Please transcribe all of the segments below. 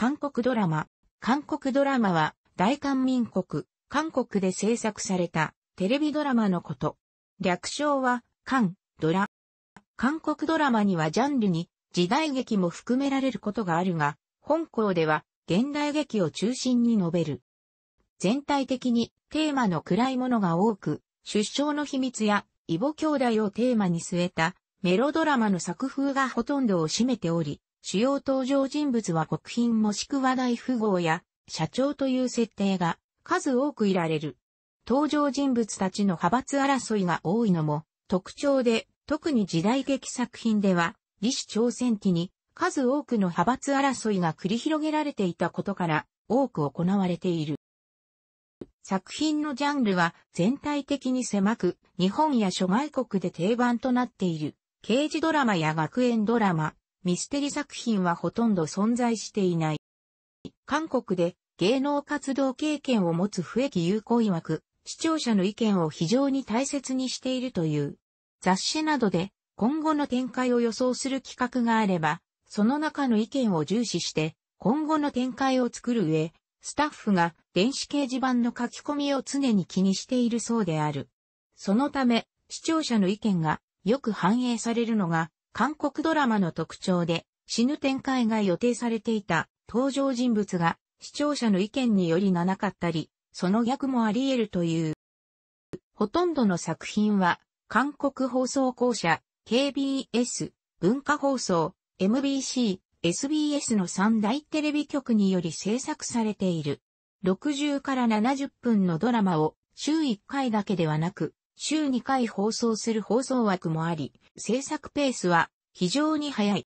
韓国ドラマ。韓国ドラマは、大韓民国、韓国で制作されたテレビドラマのこと。略称は、韓、ドラ。韓国ドラマにはジャンルに時代劇も含められることがあるが、本校では現代劇を中心に述べる。全体的にテーマの暗いものが多く、出生の秘密や異母兄弟をテーマに据えたメロドラマの作風がほとんどを占めており、主要登場人物は国賓もしくは大富豪や社長という設定が数多くいられる。登場人物たちの派閥争いが多いのも特徴で、特に時代劇作品では、李氏朝鮮期に数多くの派閥争いが繰り広げられていたことから多く行われている。作品のジャンルは全体的に狭く、日本や諸外国で定番となっている、刑事ドラマや学園ドラマ、ミステリ作品はほとんど存在していない。韓国で芸能活動経験を持つ笛木有子曰く、視聴者の意見を非常に大切にしているという。雑誌などで今後の展開を予想する企画があれば、その中の意見を重視して、今後の展開を作る上、スタッフが電子掲示板の書き込みを常に気にしているそうである。そのため、視聴者の意見がよく反映されるのが韓国ドラマの特徴で、死ぬ展開が予定されていた登場人物が視聴者の意見によりななかったり、その逆もあり得るという。ほとんどの作品は、韓国放送公社、KBS、文化放送、MBC、SBS の三大テレビ局により制作されている。60から70分のドラマを週1回だけではなく、週2回放送する放送枠もあり、制作ペースは非常に速い。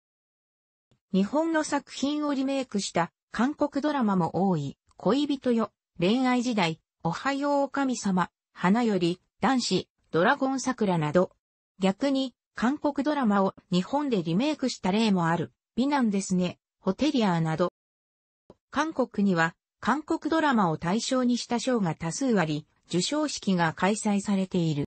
日本の作品をリメイクした韓国ドラマも多い、恋人よ、恋愛時代、おはようお神様、花より、男子、ドラゴン桜など、逆に、韓国ドラマを日本でリメイクした例もある、美男ですね、ホテリアーなど。韓国には、韓国ドラマを対象にした賞が多数あり、受賞式が開催されている。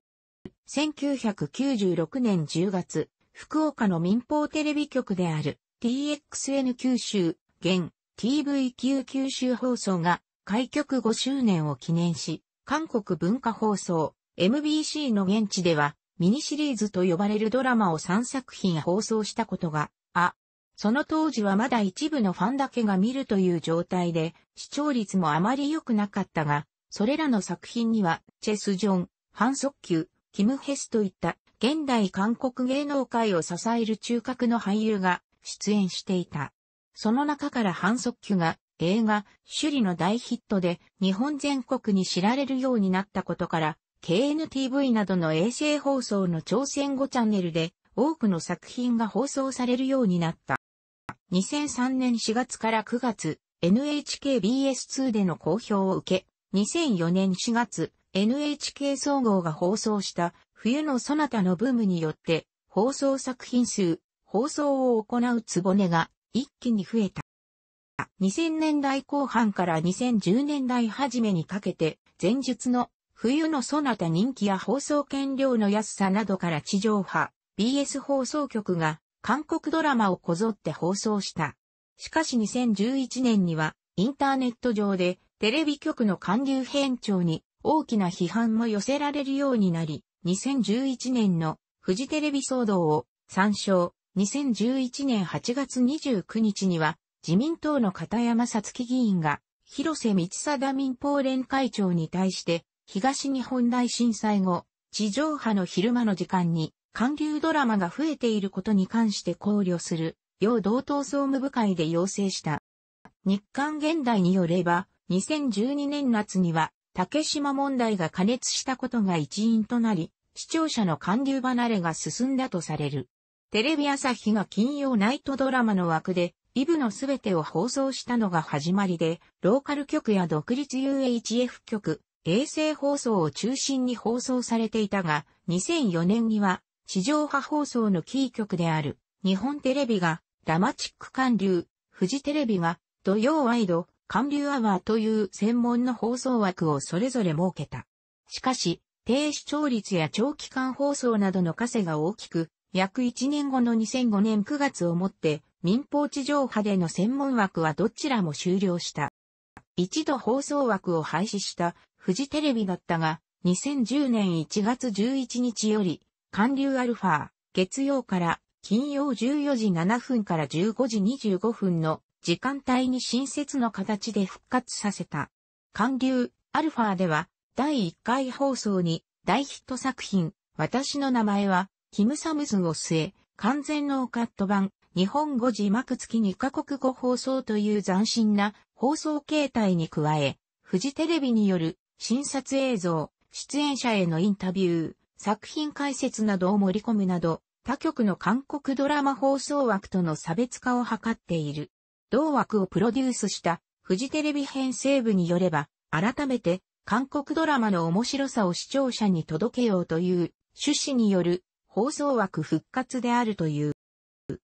1996年10月、福岡の民放テレビ局である TXN 九州、現 TVQ 九州放送が開局5周年を記念し、韓国文化放送 MBC の現地ではミニシリーズと呼ばれるドラマを3作品放送したことが、あ、その当時はまだ一部のファンだけが見るという状態で、視聴率もあまり良くなかったが、それらの作品には、チェスジョン、ハンソッキュ、キム・ヘスといった現代韓国芸能界を支える中核の俳優が出演していた。その中から反則級が映画、首里の大ヒットで日本全国に知られるようになったことから、KNTV などの衛星放送の朝鮮語チャンネルで多くの作品が放送されるようになった。2003年4月から9月、NHKBS2 での公表を受け、2004年4月、NHK 総合が放送した冬のそなたのブームによって放送作品数、放送を行うつぼねが一気に増えた。2000年代後半から2010年代初めにかけて前述の冬のそなた人気や放送権量の安さなどから地上波 BS 放送局が韓国ドラマをこぞって放送した。しかし2011年にはインターネット上でテレビ局の理流編長に大きな批判も寄せられるようになり、2011年のフジテレビ騒動を参照、2011年8月29日には自民党の片山さつき議員が広瀬道貞民放連会長に対して東日本大震災後、地上波の昼間の時間に韓流ドラマが増えていることに関して考慮する、要同等総務部会で要請した。日韓現代によれば、2012年夏には、竹島問題が加熱したことが一因となり、視聴者の韓流離れが進んだとされる。テレビ朝日が金曜ナイトドラマの枠で、イブのすべてを放送したのが始まりで、ローカル局や独立 UHF 局、衛星放送を中心に放送されていたが、2004年には、地上波放送のキー局である、日本テレビが、ダマチック韓流、フジテレビが、土曜ワイド、韓流アワーという専門の放送枠をそれぞれ設けた。しかし、低視聴率や長期間放送などの稼が大きく、約1年後の2005年9月をもって民放地上波での専門枠はどちらも終了した。一度放送枠を廃止したフジテレビだったが、2010年1月11日より、韓流アルファ、月曜から金曜14時7分から15時25分の時間帯に新設の形で復活させた。韓流、アルファでは、第1回放送に、大ヒット作品、私の名前は、キム・サムズを据え、完全ノーカット版、日本語字幕付き2カ国語放送という斬新な放送形態に加え、フジテレビによる新撮映像、出演者へのインタビュー、作品解説などを盛り込むなど、他局の韓国ドラマ放送枠との差別化を図っている。同枠をプロデュースしたフジテレビ編成部によれば、改めて韓国ドラマの面白さを視聴者に届けようという趣旨による放送枠復活であるという。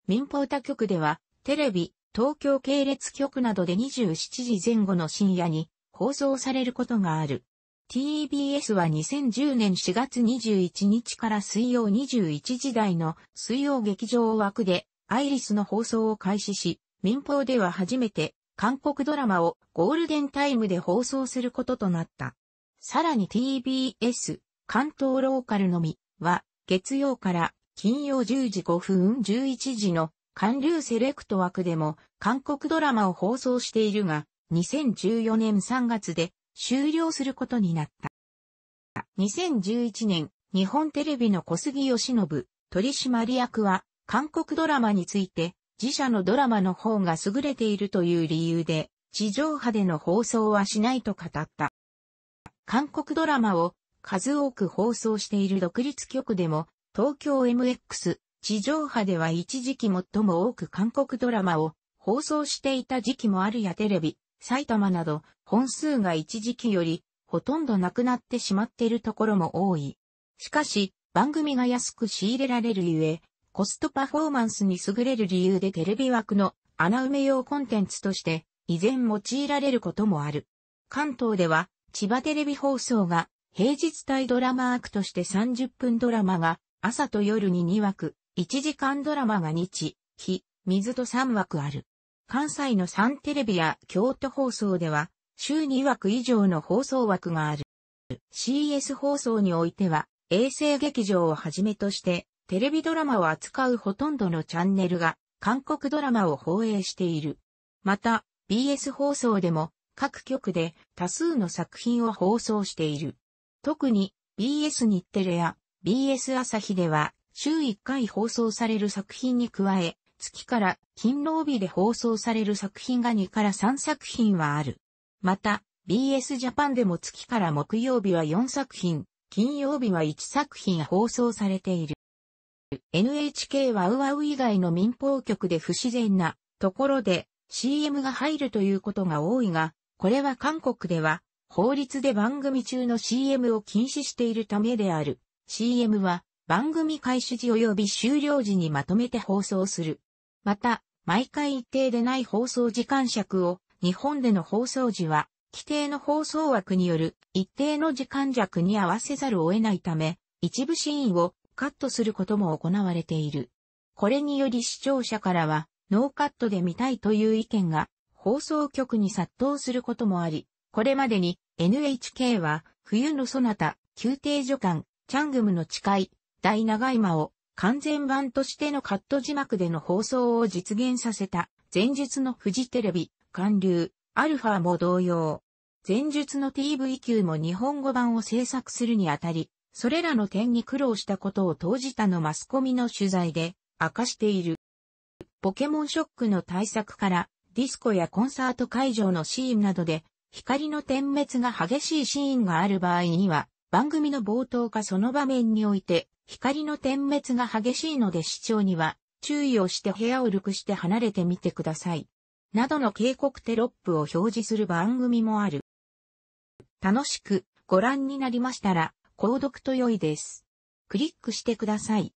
民放他局では、テレビ、東京系列局などで27時前後の深夜に放送されることがある。TBS は2010年4月21日から水曜21時台の水曜劇場枠でアイリスの放送を開始し、民放では初めて韓国ドラマをゴールデンタイムで放送することとなった。さらに TBS、関東ローカルのみは月曜から金曜10時5分11時の韓流セレクト枠でも韓国ドラマを放送しているが、2014年3月で終了することになった。2011年、日本テレビの小杉義信取締役は韓国ドラマについて自社のドラマの方が優れているという理由で、地上波での放送はしないと語った。韓国ドラマを数多く放送している独立局でも、東京 MX、地上波では一時期最も多く韓国ドラマを放送していた時期もあるやテレビ、埼玉など本数が一時期よりほとんどなくなってしまっているところも多い。しかし、番組が安く仕入れられるゆえ、コストパフォーマンスに優れる理由でテレビ枠の穴埋め用コンテンツとして依然用いられることもある。関東では千葉テレビ放送が平日帯ドラマ枠として30分ドラマが朝と夜に2枠、1時間ドラマが日、日、水と3枠ある。関西の3テレビや京都放送では週2枠以上の放送枠がある。CS 放送においては衛星劇場をはじめとしてテレビドラマを扱うほとんどのチャンネルが韓国ドラマを放映している。また、BS 放送でも各局で多数の作品を放送している。特に BS 日テレや BS 朝日では週1回放送される作品に加え、月から勤労日で放送される作品が2から3作品はある。また、BS ジャパンでも月から木曜日は4作品、金曜日は1作品放送されている。NHK はウワウ以外の民放局で不自然なところで CM が入るということが多いが、これは韓国では法律で番組中の CM を禁止しているためである。CM は番組開始時及び終了時にまとめて放送する。また、毎回一定でない放送時間尺を日本での放送時は規定の放送枠による一定の時間尺に合わせざるを得ないため、一部シーンをカットすることも行われている。これにより視聴者からは、ノーカットで見たいという意見が放送局に殺到することもあり、これまでに NHK は冬のそなた、宮廷助官、チャングムの誓い、大長い間を完全版としてのカット字幕での放送を実現させた前述のフジテレビ、韓流、アルファも同様。前述の TV 級も日本語版を制作するにあたり、それらの点に苦労したことを当時他のマスコミの取材で明かしている。ポケモンショックの対策からディスコやコンサート会場のシーンなどで光の点滅が激しいシーンがある場合には番組の冒頭かその場面において光の点滅が激しいので視聴には注意をして部屋をルクして離れてみてください。などの警告テロップを表示する番組もある。楽しくご覧になりましたら購読と良いです。クリックしてください。